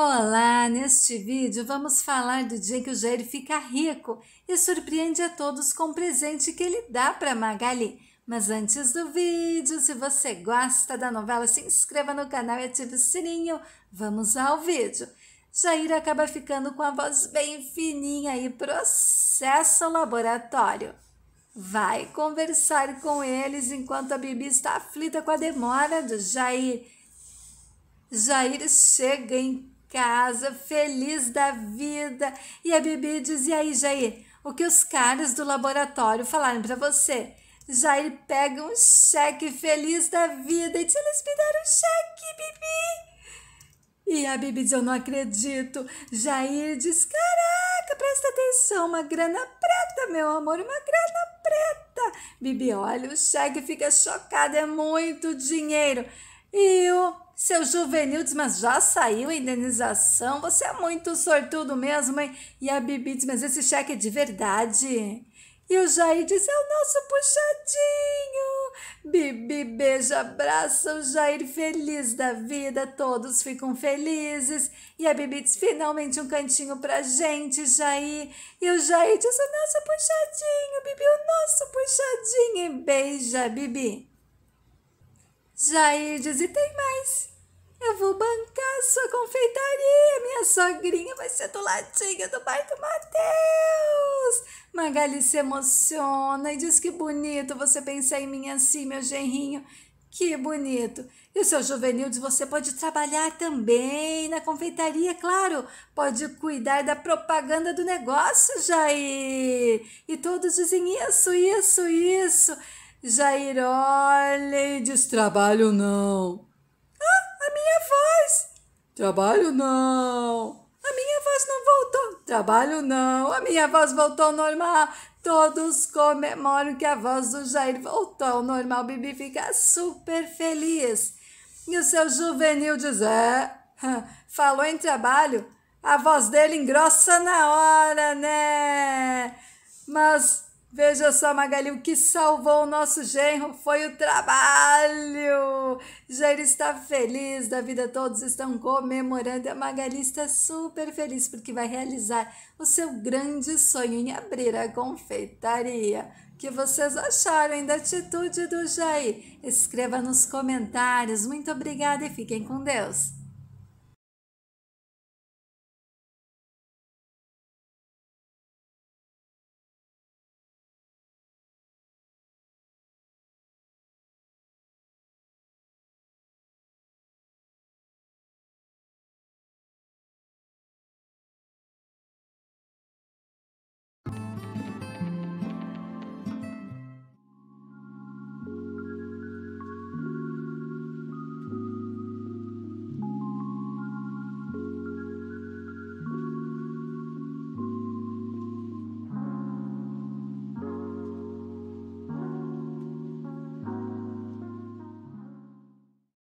Olá! Neste vídeo vamos falar do dia que o Jair fica rico e surpreende a todos com o presente que ele dá para Magali. Mas antes do vídeo, se você gosta da novela, se inscreva no canal e ative o sininho. Vamos ao vídeo. Jair acaba ficando com a voz bem fininha e processa o laboratório. Vai conversar com eles enquanto a Bibi está aflita com a demora do Jair. Jair chega em casa, feliz da vida. E a Bibi diz: E aí, Jair, o que os caras do laboratório falaram para você? Jair pega um cheque feliz da vida e diz: Eles me deram um cheque, Bibi. E a Bibi diz: Eu não acredito. Jair diz: Caraca, presta atenção, uma grana preta, meu amor, uma grana preta. Bibi olha o cheque fica chocada: é muito dinheiro. E o seu diz, mas já saiu a indenização. Você é muito sortudo mesmo, hein? E a Bibi diz, mas esse cheque é de verdade. E o Jair diz, é o nosso puxadinho. Bibi beija, abraça o Jair feliz da vida. Todos ficam felizes. E a Bibi diz, finalmente um cantinho pra gente, Jair. E o Jair diz, o nosso puxadinho, Bibi, o nosso puxadinho. E beija, Bibi diz e tem mais. Eu vou bancar sua confeitaria, minha sogrinha vai ser do ladinho do pai do Matheus. Magali se emociona e diz que bonito você pensar em mim assim, meu genrinho. Que bonito! E o seu diz, você pode trabalhar também na confeitaria, claro. Pode cuidar da propaganda do negócio, Jair. E todos dizem isso, isso, isso. Jair, olha, diz trabalho não. Ah, a minha voz! Trabalho não! A minha voz não voltou. Trabalho não. A minha voz voltou ao normal. Todos comemoram que a voz do Jair voltou ao normal. Bibi fica super feliz. E o seu juvenil diz: é, falou em trabalho. A voz dele engrossa na hora, né? Mas Veja só, Magali, o que salvou o nosso genro foi o trabalho. Jair está feliz da vida, todos estão comemorando. A Magali está super feliz porque vai realizar o seu grande sonho em abrir a confeitaria. O que vocês acharam da atitude do Jair? Escreva nos comentários. Muito obrigada e fiquem com Deus.